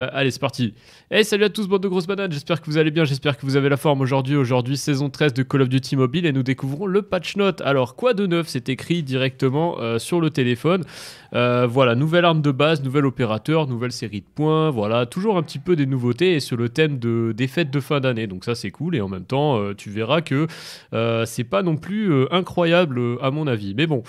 Euh, allez, c'est parti. Hey, salut à tous, bande de grosses bananes. J'espère que vous allez bien, j'espère que vous avez la forme aujourd'hui. Aujourd'hui, saison 13 de Call of Duty Mobile et nous découvrons le patch note. Alors, quoi de neuf C'est écrit directement euh, sur le téléphone. Euh, voilà, nouvelle arme de base, nouvel opérateur, nouvelle série de points. Voilà, toujours un petit peu des nouveautés et sur le thème de, des fêtes de fin d'année. Donc, ça, c'est cool. Et en même temps, tu verras que c'est pas non plus incroyable à mon avis. Mais bon,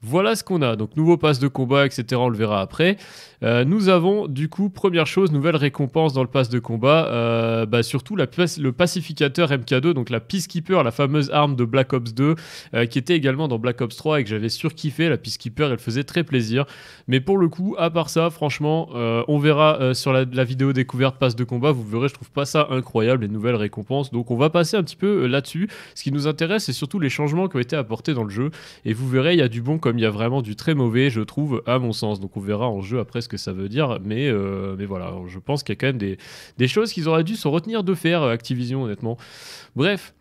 voilà ce qu'on a. Donc, nouveau pass de combat, etc. On le verra après. nous avons du coup, première chose, nouvelle récompense dans le pass de combat, euh, bah surtout la, le pacificateur MK2, donc la Peacekeeper, la fameuse arme de Black Ops 2, euh, qui était également dans Black Ops 3 et que j'avais surkiffé. La Peacekeeper, elle faisait très plaisir. Mais pour le coup, à part ça, franchement, euh, on verra sur la, vidéo découverte passe de combat, vous verrez, je trouve pas ça incroyable, les nouvelles récompenses. Donc on va passer un petit peu là-dessus. Ce qui nous intéresse, c'est surtout les changements qui ont été apportés dans le jeu. Et vous verrez, il y a du bon comme il y a vraiment du très mauvais, je trouve, à mon sens. Donc on verra en jeu après ce que ça veut dire. Mais, mais voilà, je pense qu'il y a quand même des, des choses qu'ils auraient dû se retenir de faire, euh, Activision, honnêtement. Bref.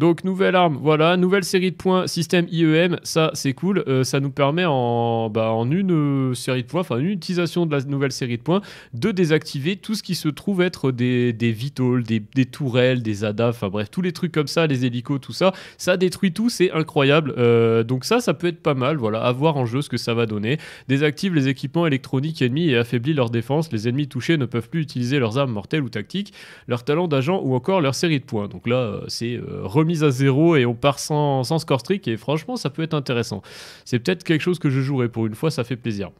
Donc, nouvelle arme, voilà, nouvelle série de points, système IEM, ça c'est cool. Euh, ça nous permet en, bah, en une euh, série de points, enfin une utilisation de la nouvelle série de points, de désactiver tout ce qui se trouve être des, des vitals, des, tourelles, des ADA, enfin bref, tous les trucs comme ça, les hélicos, tout ça. Ça détruit tout, c'est incroyable. Euh, donc, ça, ça peut être pas mal, voilà, à voir en jeu ce que ça va donner. Désactive les équipements électroniques ennemis et affaiblit leur défense. Les ennemis touchés ne peuvent plus utiliser leurs armes mortelles ou tactiques, leur talent d'agent ou encore leur série de points. Donc là, c'est remis mise à zéro et on part sans, sans score trick Et franchement, ça peut être intéressant. C'est peut-être quelque chose que je jouerai pour une fois, ça fait plaisir.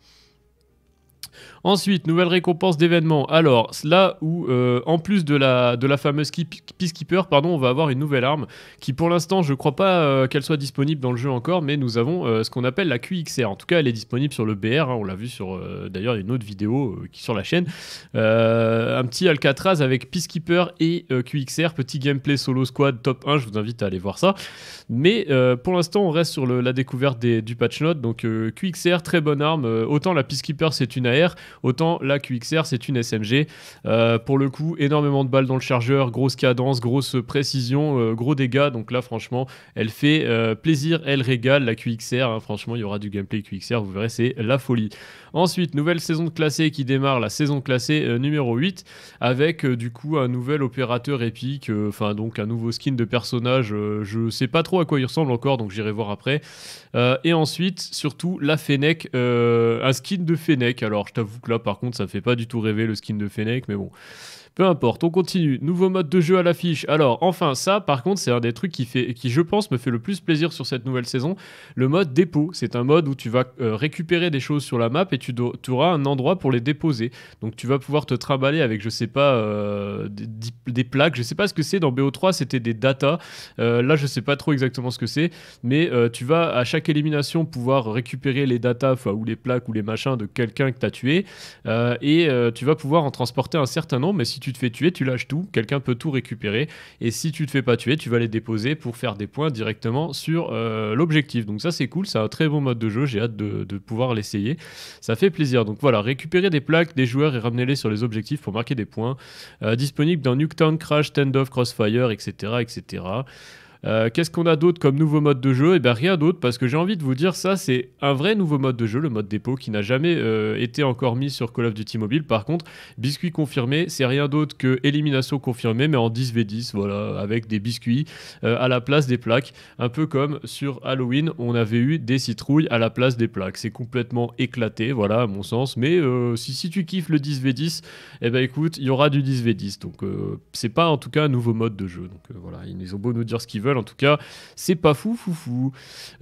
Ensuite, nouvelle récompense d'événement. Alors, là où, euh, en plus de la, de la fameuse Peacekeeper, pardon, on va avoir une nouvelle arme qui, pour l'instant, je ne crois pas euh, qu'elle soit disponible dans le jeu encore, mais nous avons euh, ce qu'on appelle la QXR. En tout cas, elle est disponible sur le BR. Hein. on l'a vu sur d'ailleurs une autre vidéo qui sur la chaîne. un petit Alcatraz avec Peacekeeper et QXR, petit gameplay solo squad top 1. Je vous invite à aller voir ça. Mais pour l'instant, on reste sur la découverte du patch note. Donc, QXR, très bonne arme. autant la Peacekeeper, c'est une AR autant la QXR c'est une SMG. Euh, pour le coup, énormément de balles dans le chargeur, grosse cadence, grosse précision, euh, gros dégâts. Donc là, franchement, elle fait euh, plaisir, elle régale la QXR. Hein. franchement, il y aura du gameplay QXR, vous verrez, c'est la folie. Ensuite, nouvelle saison de classé qui démarre, la saison classée numéro 8, avec du coup un nouvel opérateur épique, enfin donc un nouveau skin de personnage. je sais pas trop à quoi il ressemble encore, donc j'irai voir après. et ensuite, surtout la Fennec, un skin de Fennec. Alors, je J'avoue que là, par contre, ça fait pas du tout rêver le skin de Fennec, mais bon. Peu importe, on continue. Nouveau mode de jeu à l'affiche. Alors, enfin, ça, par contre, c'est un des trucs qui, fait, qui, je pense, me fait le plus plaisir sur cette nouvelle saison. Le mode dépôt. C'est un mode où tu vas euh, récupérer des choses sur la map et tu, dois, tu, auras un endroit pour les déposer. Donc, tu vas pouvoir te trimballer avec, je sais pas, euh, des, plaques. Je sais pas ce que c'est. Dans BO3, c'était des data. Euh, là, je sais pas trop exactement ce que c'est. Mais tu vas, à chaque élimination, pouvoir récupérer les data, ou les plaques, ou les machins de quelqu'un que tu as tué. et tu vas pouvoir en transporter un certain nombre. Mais si tu tu te fais tuer, tu lâches tout, quelqu'un peut tout récupérer. Et si tu te fais pas tuer, tu vas les déposer pour faire des points directement sur euh, l'objectif. Donc ça c'est cool, c'est un très bon mode de jeu, j'ai hâte de, pouvoir l'essayer. Ça fait plaisir. Donc voilà, récupérer des plaques des joueurs et ramener-les sur les objectifs pour marquer des points. Euh, disponible dans Nuketown, Crash, of Crossfire, etc. etc. Euh, qu'est-ce qu'on a d'autre comme nouveau mode de jeu et eh bien rien d'autre parce que j'ai envie de vous dire ça, c'est un vrai nouveau mode de jeu, le mode dépôt qui n'a jamais euh, été encore mis sur Call of Duty Mobile. Par contre, biscuit confirmé, c'est rien d'autre que élimination confirmée mais en 10v10, voilà, avec des biscuits euh, à la place des plaques, un peu comme sur Halloween, on avait eu des citrouilles à la place des plaques. C'est complètement éclaté, voilà, à mon sens, mais si, si tu kiffes le 10v10, et eh ben écoute, il y aura du 10v10. Donc c'est pas en tout cas un nouveau mode de jeu. Donc voilà, ils ont beau nous dire ce qu'ils veulent en tout cas, c'est pas fou, fou, fou.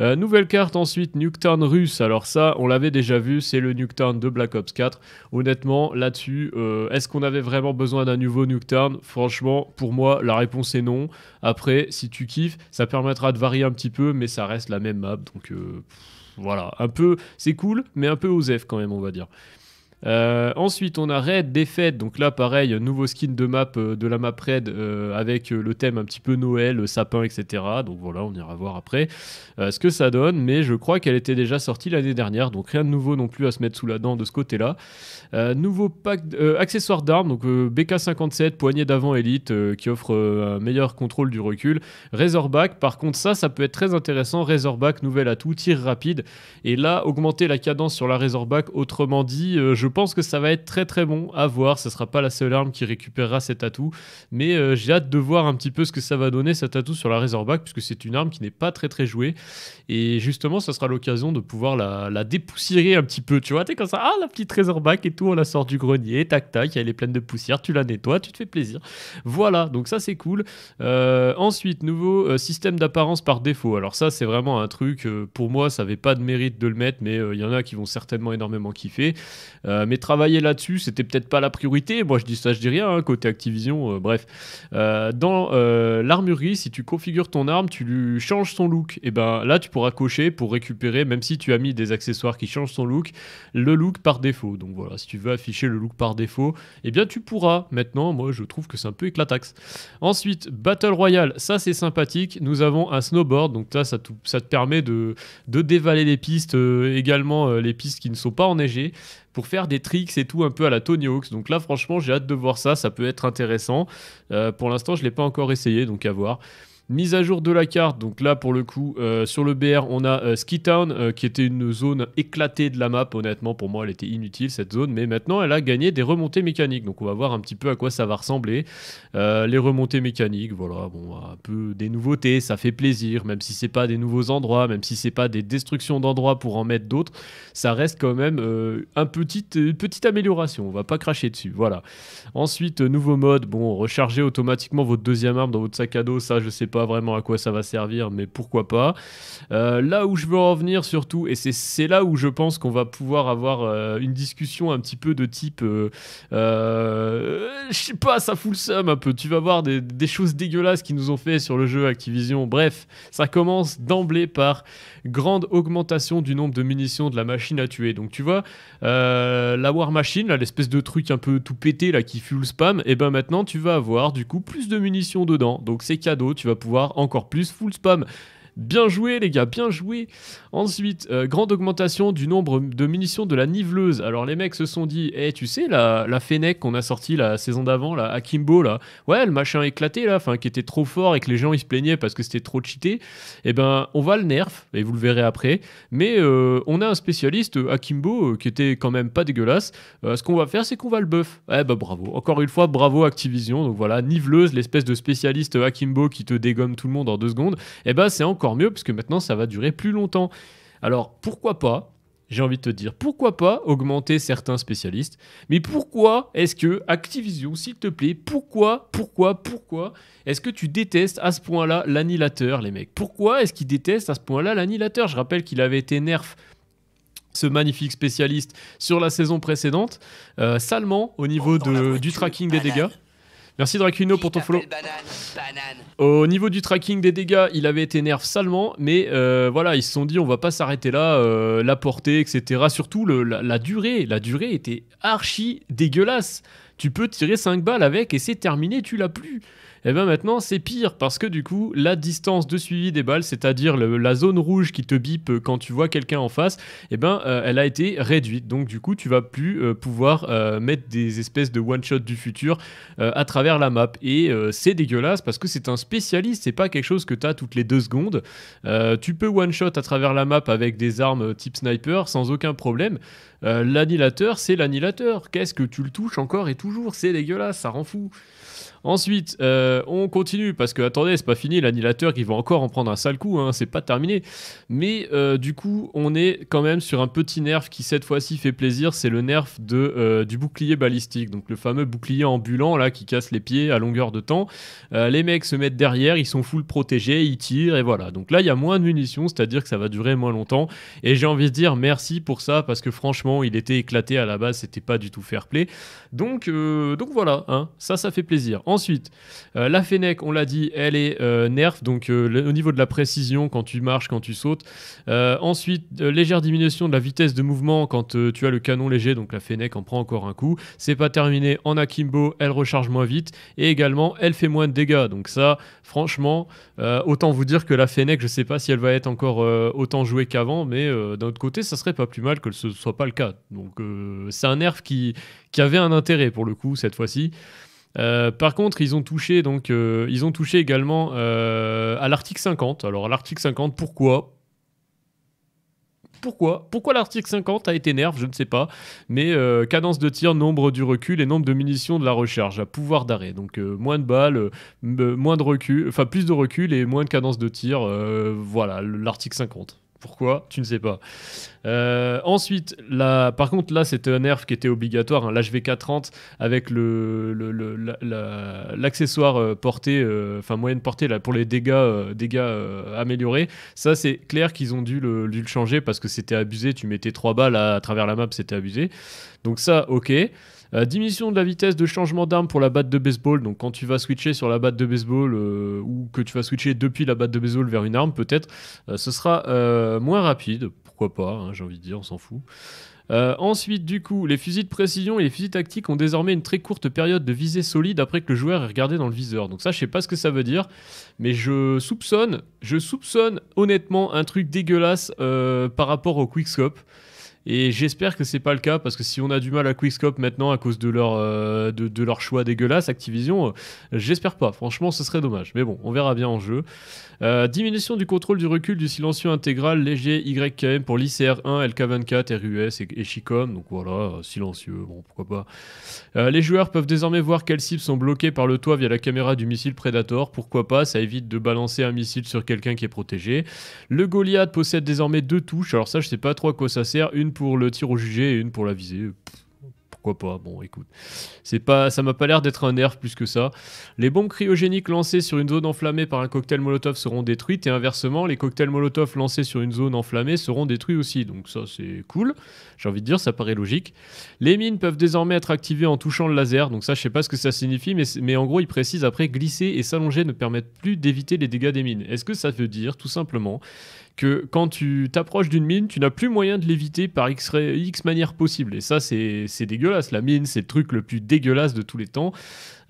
Euh, nouvelle carte ensuite, Nuketown russe. Alors ça, on l'avait déjà vu, c'est le Nuketown de Black Ops 4. Honnêtement, là-dessus, euh, est-ce qu'on avait vraiment besoin d'un nouveau Nuketown Franchement, pour moi, la réponse est non. Après, si tu kiffes, ça permettra de varier un petit peu, mais ça reste la même map, donc... Euh, voilà, un peu, c'est cool, mais un peu osef quand même, on va dire. Euh, ensuite, on a Raid Défaite. Donc là, pareil, nouveau skin de map euh, de la map Raid euh, avec le thème un petit peu Noël, sapin, etc. Donc voilà, on ira voir après ce que ça donne. Mais je crois qu'elle était déjà sortie l'année dernière. Donc rien de nouveau non plus à se mettre sous la dent de ce côté-là. nouveau pack accessoire d'armes. Donc BK57, poignée d'avant élite qui offre un meilleur contrôle du recul. Razorback, par contre, ça, ça peut être très intéressant. Razorback, nouvel atout, tir rapide. Et là, augmenter la cadence sur la Razorback. Autrement dit, je pense que ça va être très très bon à voir. Ce sera pas la seule arme qui récupérera cet atout, mais euh, j'ai hâte de voir un petit peu ce que ça va donner cet atout sur la Razorback, puisque c'est une arme qui n'est pas très très jouée. Et justement, ça sera l'occasion de pouvoir la, dépoussiérer un petit peu. Tu vois, es comme ça, ah la petite Razorback et tout, on la sort du grenier, tac tac, elle est pleine de poussière, tu la nettoies, tu te fais plaisir. Voilà, donc ça c'est cool. Euh, ensuite, nouveau euh, système d'apparence par défaut. Alors ça c'est vraiment un truc, pour moi ça n'avait pas de mérite de le mettre, mais il y en a qui vont certainement énormément kiffer. Euh, mais travailler là-dessus, c'était peut-être pas la priorité. Moi, je dis ça, je dis rien, hein, côté Activision, euh, bref. Euh, dans l'armurerie, si tu configures ton arme, tu lui changes son look. Et eh ben là, tu pourras cocher pour récupérer, même si tu as mis des accessoires qui changent son look, le look par défaut. Donc voilà, si tu veux afficher le look par défaut, et eh bien tu pourras. Maintenant, moi, je trouve que c'est un peu éclataxe. Ensuite, Battle Royale, ça c'est sympathique. Nous avons un snowboard, donc ça, ça te permet de dévaler les pistes, également les pistes qui ne sont pas enneigées pour faire des tricks et tout un peu à la Tony Hawks. Donc là, franchement, j'ai hâte de voir ça. Ça peut être intéressant. Euh, pour l'instant, je ne l'ai pas encore essayé, donc à voir. Mise à jour de la carte, donc là pour le coup, euh, sur le BR, on a euh, Ski Town euh, qui était une zone éclatée de la map. Honnêtement, pour moi, elle était inutile cette zone, mais maintenant elle a gagné des remontées mécaniques. Donc on va voir un petit peu à quoi ça va ressembler. les remontées mécaniques, voilà, bon, un peu des nouveautés, ça fait plaisir, même si c'est pas des nouveaux endroits, même si c'est pas des destructions d'endroits pour en mettre d'autres, ça reste quand même une petite amélioration. On va pas cracher dessus, voilà. Ensuite, nouveau mode, bon, recharger automatiquement votre deuxième arme dans votre sac à dos, ça je sais pas vraiment à quoi ça va servir, mais pourquoi pas. Euh, là où je veux revenir surtout, et c'est là où je pense qu'on va pouvoir avoir euh, une discussion un petit peu de type, euh, je sais pas, ça fout le seum un peu. Tu vas voir des, choses dégueulasses qui nous ont fait sur le jeu Activision. Bref, ça commence d'emblée par grande augmentation du nombre de munitions de la machine à tuer. Donc tu vois, la War Machine, l'espèce de truc un peu tout pété là qui fuit le spam, et ben maintenant tu vas avoir du coup plus de munitions dedans. Donc c'est cadeau, tu vas pouvoir voir encore plus full spam. Bien joué, les gars, bien joué. Ensuite, euh, grande augmentation du nombre de munitions de la niveleuse. Alors, les mecs se sont dit, eh, tu sais, la, la Fennec qu'on a sorti la saison d'avant, la Akimbo là, ouais, le machin éclaté, là, qui était trop fort et que les gens ils se plaignaient parce que c'était trop cheaté. Eh ben, on va le nerf, et vous le verrez après. Mais euh, on a un spécialiste euh, Akimbo qui était quand même pas dégueulasse. ce qu'on va faire, c'est qu'on va le buff. Eh ben, bravo. Encore une fois, bravo Activision. Donc voilà, niveleuse, l'espèce de spécialiste Akimbo qui te dégomme tout le monde en deux secondes. et eh ben, c'est encore mieux parce que maintenant ça va durer plus longtemps. Alors pourquoi pas j'ai envie de te dire, pourquoi pas augmenter certains spécialistes Mais pourquoi est-ce que Activision, s'il te plaît, pourquoi, pourquoi, pourquoi est-ce que tu détestes à ce point-là l'annihilateur, les mecs Pourquoi est-ce qu'ils détestent à ce point-là l'annihilateur Je rappelle qu'il avait été nerf ce magnifique spécialiste sur la saison précédente, euh, salement au niveau de, du tracking des ah dégâts. Merci Dracuno pour ton follow. Au niveau du tracking des dégâts, il avait été nerf salement, mais euh, voilà, ils se sont dit on va pas s'arrêter là, euh, la portée, etc. Surtout la, la, durée, la durée était archi dégueulasse. Tu peux tirer 5 balles avec et c'est terminé, tu l'as plus. Et eh bien maintenant, c'est pire parce que du coup, la distance de suivi des balles, c'est-à-dire la zone rouge qui te bipe quand tu vois quelqu'un en face, et eh ben euh, elle a été réduite. Donc du coup, tu vas plus euh, pouvoir euh, mettre des espèces de one-shot du futur à travers la map. Et c'est dégueulasse parce que c'est un spécialiste, c'est pas quelque chose que tu as toutes les deux secondes. tu peux one-shot à travers la map avec des armes type sniper sans aucun problème. l'annihilateur, c'est l'annihilateur. Qu'est-ce que tu le touches encore et toujours C'est dégueulasse, ça rend fou. Ensuite, euh, on continue parce que attendez, c'est pas fini, l'annihilateur qui va encore en prendre un sale coup, hein, c'est pas terminé. Mais euh, du coup, on est quand même sur un petit nerf qui cette fois-ci fait plaisir, c'est le nerf de, euh, du bouclier balistique, donc le fameux bouclier ambulant là qui casse les pieds à longueur de temps. les mecs se mettent derrière, ils sont full protégés, ils tirent et voilà. Donc là, il y a moins de munitions, c'est-à-dire que ça va durer moins longtemps. Et j'ai envie de dire merci pour ça parce que franchement, il était éclaté à la base, c'était pas du tout fair play. Donc, donc voilà, hein, ça, ça fait plaisir. Ensuite, euh, la Fennec, on l'a dit, elle est euh, nerf, donc euh, au niveau de la précision quand tu marches, quand tu sautes. ensuite, légère diminution de la vitesse de mouvement quand tu as le canon léger, donc la Fennec en prend encore un coup. C'est pas terminé en akimbo, elle recharge moins vite et également elle fait moins de dégâts. Donc ça, franchement, autant vous dire que la Fennec, je sais pas si elle va être encore autant jouée qu'avant, mais d'un autre côté, ça serait pas plus mal que ce soit pas le cas. Donc c'est un nerf qui, qui avait un intérêt pour le coup cette fois-ci. Euh, par contre, ils ont touché, donc, euh, ils ont touché également euh, à l'article 50. Alors, à l'article 50, pourquoi pourquoi Pourquoi l'article 50 a été nerf Je ne sais pas. Mais cadence de tir, nombre du recul et nombre de munitions de la recharge à pouvoir d'arrêt. Donc moins de balles, moins de recul, enfin plus de recul et moins de cadence de tir. voilà, l'article 50. Pourquoi Tu ne sais pas. Euh, ensuite, là, par contre, là, c'était un nerf qui était obligatoire, hein. l'HVK30, avec l'accessoire le, euh, euh, enfin moyenne portée là, pour les dégâts, dégâts améliorés. Ça, c'est clair qu'ils ont dû le, changer parce que c'était abusé. Tu mettais trois balles à, à travers la map, c'était abusé. Donc, ça, ok. Euh, diminution de la vitesse de changement d'arme pour la batte de baseball. Donc quand tu vas switcher sur la batte de baseball euh, ou que tu vas switcher depuis la batte de baseball vers une arme, peut-être, euh, ce sera moins rapide. Pourquoi pas, hein, j'ai envie de dire, on s'en fout. ensuite, du coup, les fusils de précision et les fusils tactiques ont désormais une très courte période de visée solide après que le joueur ait regardé dans le viseur. Donc ça, je sais pas ce que ça veut dire, mais je soupçonne, je soupçonne honnêtement un truc dégueulasse par rapport au quickscope. Et j'espère que c'est pas le cas parce que si on a du mal à Quickscope maintenant à cause de leur, euh, de, leur choix dégueulasse, Activision, euh, j'espère pas. Franchement, ce serait dommage. Mais bon, on verra bien en jeu. Euh, diminution du contrôle du recul du silencieux intégral léger YKM pour l'ICR1, LK24, RUS et, et Donc voilà, silencieux, bon pourquoi pas. les joueurs peuvent désormais voir quelles cibles sont bloquées par le toit via la caméra du missile Predator. Pourquoi pas, ça évite de balancer un missile sur quelqu'un qui est protégé. Le Goliath possède désormais deux touches. Alors ça, je sais pas trop à quoi ça sert pour le tir au jugé et une pour la visée. pourquoi pas Bon, écoute, c'est pas, ça m'a pas l'air d'être un nerf plus que ça. Les bombes cryogéniques lancées sur une zone enflammée par un cocktail Molotov seront détruites et inversement, les cocktails Molotov lancés sur une zone enflammée seront détruits aussi. Donc ça, c'est cool. J'ai envie de dire, ça paraît logique. Les mines peuvent désormais être activées en touchant le laser. Donc ça, je sais pas ce que ça signifie, mais, mais en gros, il précise après, glisser et s'allonger ne permettent plus d'éviter les dégâts des mines. Est-ce que ça veut dire tout simplement que quand tu t'approches d'une mine, tu n'as plus moyen de l'éviter par X, X manière possible. Et ça, c'est dégueulasse. La mine, c'est le truc le plus dégueulasse de tous les temps.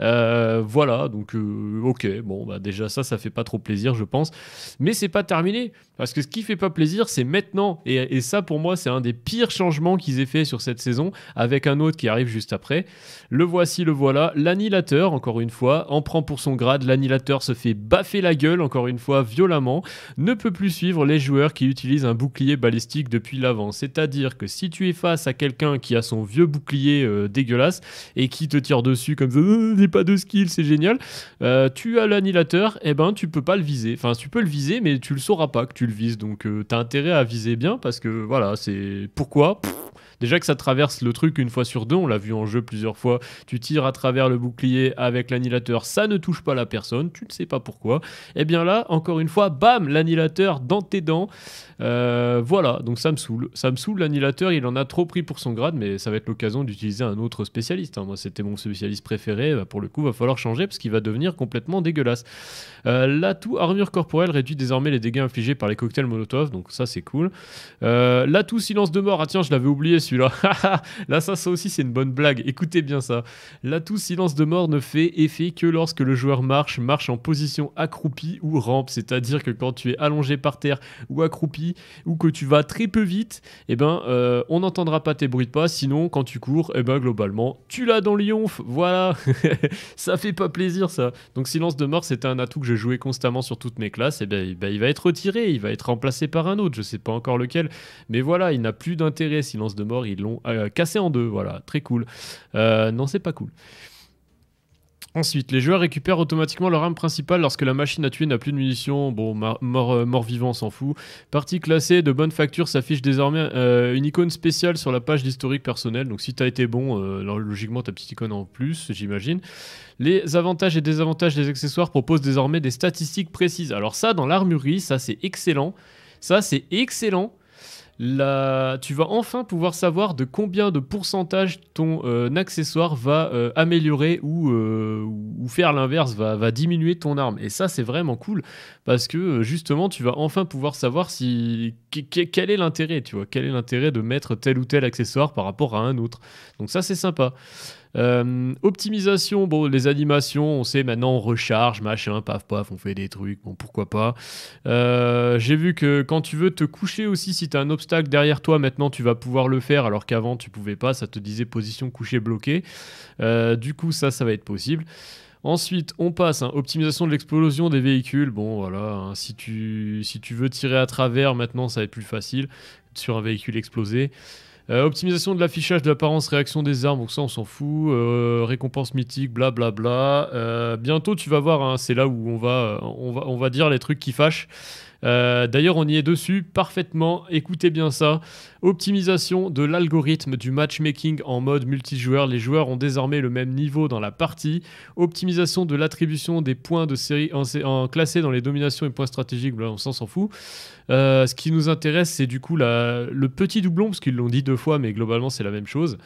Euh, voilà, donc euh, ok, bon, bah déjà ça, ça fait pas trop plaisir, je pense. Mais c'est pas terminé, parce que ce qui fait pas plaisir, c'est maintenant. Et, ça, pour moi, c'est un des pires changements qu'ils aient fait sur cette saison, avec un autre qui arrive juste après. Le voici, le voilà, l'annihilateur, encore une fois, en prend pour son grade, l'annihilateur se fait baffer la gueule, encore une fois, violemment, ne peut plus suivre les joueurs qui utilisent un bouclier balistique depuis l'avant. C'est-à-dire que si tu es face à quelqu'un qui a son vieux bouclier euh, dégueulasse et qui te tire dessus comme ça, pas de skill, c'est génial. Euh, tu as l'annihilateur, et eh ben tu peux pas le viser. Enfin, tu peux le viser, mais tu le sauras pas que tu le vises. Donc, euh, t'as intérêt à viser bien parce que voilà, c'est pourquoi. Déjà que ça traverse le truc une fois sur deux, on l'a vu en jeu plusieurs fois. Tu tires à travers le bouclier avec l'annihilateur, ça ne touche pas la personne, tu ne sais pas pourquoi. Et eh bien là, encore une fois, bam, l'annihilateur dans tes dents. Euh, voilà, donc ça me saoule. Ça me saoule, l'annihilateur, il en a trop pris pour son grade, mais ça va être l'occasion d'utiliser un autre spécialiste. Hein. Moi, c'était mon spécialiste préféré. Bah, pour le coup, va falloir changer parce qu'il va devenir complètement dégueulasse. Euh, l'atout armure corporelle réduit désormais les dégâts infligés par les cocktails Molotov, donc ça, c'est cool. Euh, l'atout silence de mort, ah tiens, je l'avais oublié là ça, ça aussi, c'est une bonne blague. Écoutez bien ça. L'atout silence de mort ne fait effet que lorsque le joueur marche, marche en position accroupie ou rampe. C'est-à-dire que quand tu es allongé par terre ou accroupi ou que tu vas très peu vite, et eh ben, euh, on n'entendra pas tes bruits de pas. Sinon, quand tu cours, et eh ben, globalement, tu l'as dans l'ionf. Voilà. ça fait pas plaisir, ça. Donc, silence de mort, c'était un atout que je jouais constamment sur toutes mes classes. Et eh ben, ben, il va être retiré, il va être remplacé par un autre. Je sais pas encore lequel. Mais voilà, il n'a plus d'intérêt, silence de mort ils l'ont euh, cassé en deux. Voilà, très cool. Euh, non, c'est pas cool. Ensuite, les joueurs récupèrent automatiquement leur arme principale lorsque la machine à tuer n'a plus de munitions. Bon, mort-vivant, euh, s'en fout. Partie classée de bonne facture s'affiche désormais une icône spéciale sur la page d'historique personnel. Donc, si t'as été bon, logiquement logiquement, ta petite icône en plus, j'imagine. Les avantages et désavantages des accessoires proposent désormais des statistiques précises. Alors, ça, dans l'armurerie, ça, c'est excellent. Ça, c'est excellent tu vas enfin pouvoir savoir de combien de pourcentage ton euh, accessoire va euh, améliorer euh, ou, faire l'inverse, va, va, diminuer ton arme. Et ça, c'est vraiment cool parce que justement, tu vas enfin pouvoir savoir si quel est l'intérêt, tu vois, quel est l'intérêt de mettre tel ou tel accessoire par rapport à un autre. Donc ça, c'est sympa. Euh, optimisation, bon, les animations, on sait maintenant, on recharge, machin, paf, paf, on fait des trucs, bon, pourquoi pas. Euh, j'ai vu que quand tu veux te coucher aussi, si tu as un obstacle derrière toi, maintenant tu vas pouvoir le faire, alors qu'avant tu pouvais pas, ça te disait position couchée bloquée. Euh, du coup, ça, ça va être possible. Ensuite, on passe, à hein, optimisation de l'explosion des véhicules. Bon, voilà, hein, si, tu, si tu veux tirer à travers, maintenant ça va être plus facile sur un véhicule explosé. Euh, optimisation de l'affichage de l'apparence, réaction des armes, donc ça on s'en fout. Euh, récompense mythique, blablabla. Bla bla. Euh, bientôt tu vas voir, hein, c'est là où on va, on, va, on va dire les trucs qui fâchent. Euh, d'ailleurs, on y est dessus parfaitement. Écoutez bien ça. Optimisation de l'algorithme du matchmaking en mode multijoueur. Les joueurs ont désormais le même niveau dans la partie. Optimisation de l'attribution des points de série en, en classés dans les dominations et points stratégiques. on s'en fout. Euh, ce qui nous intéresse, c'est du coup le petit doublon, parce qu'ils l'ont dit deux fois, mais globalement, c'est la même chose.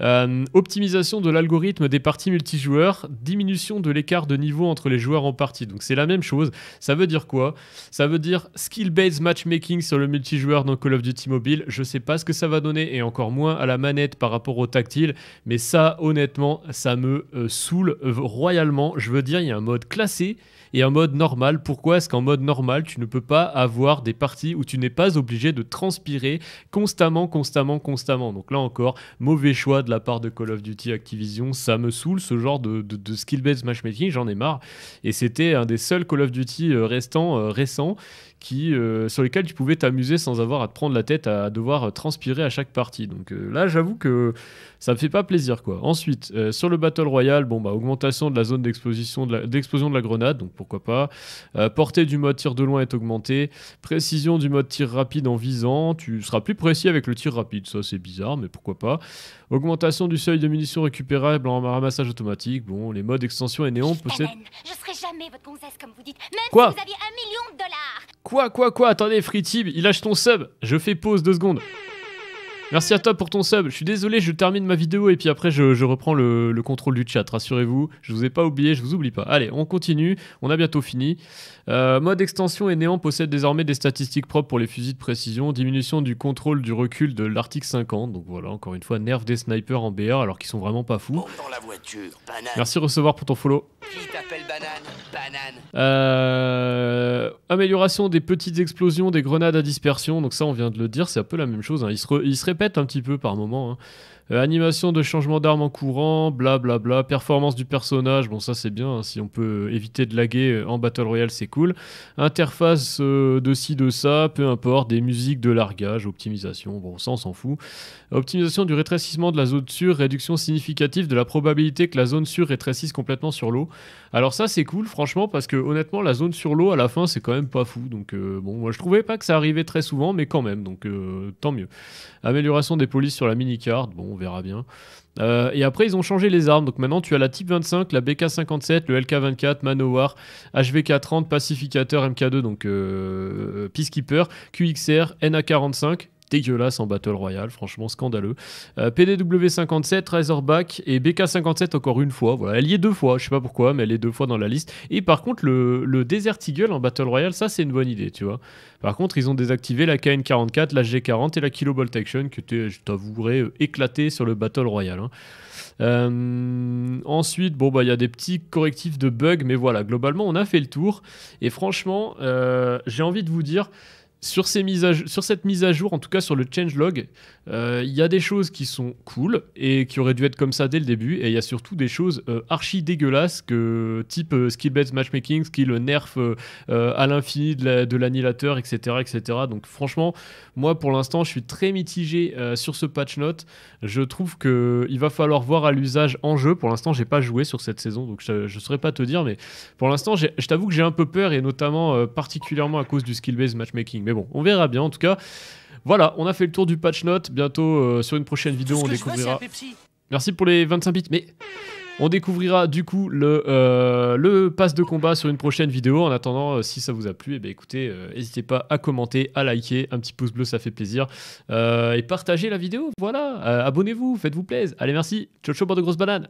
Euh, optimisation de l'algorithme des parties multijoueurs, diminution de l'écart de niveau entre les joueurs en partie. Donc c'est la même chose. Ça veut dire quoi Ça veut dire skill-based matchmaking sur le multijoueur dans Call of Duty Mobile. Je sais pas ce que ça va donner et encore moins à la manette par rapport au tactile. Mais ça, honnêtement, ça me euh, saoule royalement. Je veux dire, il y a un mode classé et un mode normal. Pourquoi est-ce qu'en mode normal, tu ne peux pas avoir des parties où tu n'es pas obligé de transpirer constamment, constamment, constamment Donc là encore, mauvais choix de la part de Call of Duty Activision, ça me saoule ce genre de, skill-based matchmaking, j'en ai marre. Et c'était un des seuls Call of Duty euh, restants, euh, récents qui, euh, sur lesquels tu pouvais t'amuser sans avoir à te prendre la tête à devoir transpirer à chaque partie. Donc euh, là, j'avoue que ça me fait pas plaisir quoi. Ensuite, euh, sur le Battle Royale, bon bah augmentation de la zone d'explosion de, la grenade, donc pourquoi pas. portée du mode tir de loin est augmentée. Précision du mode tir rapide en visant, tu seras plus précis avec le tir rapide. Ça c'est bizarre, mais pourquoi pas. Augmentation du seuil de munitions récupérables en ramassage automatique. Bon, les modes extension et néon possèdent. Je Quoi un million de dollars. Quoi, quoi, quoi Attendez, Tib il lâche ton sub. Je fais pause deux secondes. Merci à toi pour ton sub. Je suis désolé, je termine ma vidéo et puis après je, reprends le, contrôle du chat. Rassurez-vous, je vous ai pas oublié, je vous oublie pas. Allez, on continue. On a bientôt fini. Euh, mode extension et néant possède désormais des statistiques propres pour les fusils de précision, diminution du contrôle du recul de l'article 50. Donc voilà, encore une fois, nerf des snipers en BR alors qu'ils sont vraiment pas fous. Merci de Merci recevoir pour ton follow. t'appelle banane Banane. Euh, amélioration des petites explosions, des grenades à dispersion. Donc ça, on vient de le dire, c'est un peu la même chose. Hein. Il, il serait répète un petit peu par moment. Hein. Euh, animation de changement d'arme en courant, blablabla. Bla bla. Performance du personnage, bon, ça c'est bien. Hein. si on peut éviter de laguer euh, en Battle Royale, c'est cool. Interface euh, de ci, de ça, peu importe. Des musiques, de largage, optimisation, bon, ça on s'en fout. Optimisation du rétrécissement de la zone sûre, réduction significative de la probabilité que la zone sûre rétrécisse complètement sur l'eau. Alors ça c'est cool, franchement, parce que honnêtement, la zone sur l'eau à la fin c'est quand même pas fou. Donc bon, moi je trouvais pas que ça arrivait très souvent, mais quand même, donc tant mieux. Amélioration des polices sur la mini-carte, bon, verra bien. Euh, et après, ils ont changé les armes. Donc maintenant, tu as la Type 25, la BK57, le LK24, Manowar, HVK30, Pacificateur, MK2, donc euh, euh, Peacekeeper, QXR, NA45, dégueulasse en Battle Royale, franchement scandaleux. Euh, PDW57, Razorback et BK57 encore une fois. Voilà, elle y est deux fois, je sais pas pourquoi, mais elle est deux fois dans la liste. Et par contre, le, Desert Eagle en Battle Royale, ça c'est une bonne idée, tu vois. Par contre, ils ont désactivé la KN44, la G40 et la Kilo Bolt Action, qui étaient, je t'avouerai, euh, sur le Battle Royale. Hein. Euh, ensuite, bon, bah, il y a des petits correctifs de bugs, mais voilà, globalement, on a fait le tour. Et franchement, j'ai envie de vous dire, sur, ces mises sur cette mise à jour, en tout cas sur le changelog, euh, il y a des choses qui sont cool et qui auraient dû être comme ça dès le début, et il y a surtout des choses euh, archi dégueulasses, que, type euh, skill based matchmaking, skill nerf à l'infini de l'annihilateur, etc., etc. Donc franchement, moi pour l'instant, je suis très mitigé sur ce patch note. Je trouve qu'il va falloir voir à l'usage en jeu. Pour l'instant, j'ai pas joué sur cette saison, donc je ne saurais pas te dire, mais pour l'instant, je t'avoue que j'ai un peu peur, et notamment particulièrement à cause du skill based matchmaking mais bon, on verra bien. En tout cas, voilà, on a fait le tour du patch note. Bientôt, euh, sur une prochaine vidéo, on découvrira. Merci pour les 25 bits. Mais on découvrira du coup le, euh, le pass de combat sur une prochaine vidéo. En attendant, euh, si ça vous a plu, et eh ben, écoutez, n'hésitez pas à commenter, à liker, un petit pouce bleu, ça fait plaisir. et partagez la vidéo, voilà. Abonnez-vous, faites-vous plaisir. Allez, merci. Ciao, ciao, bord de grosses bananes.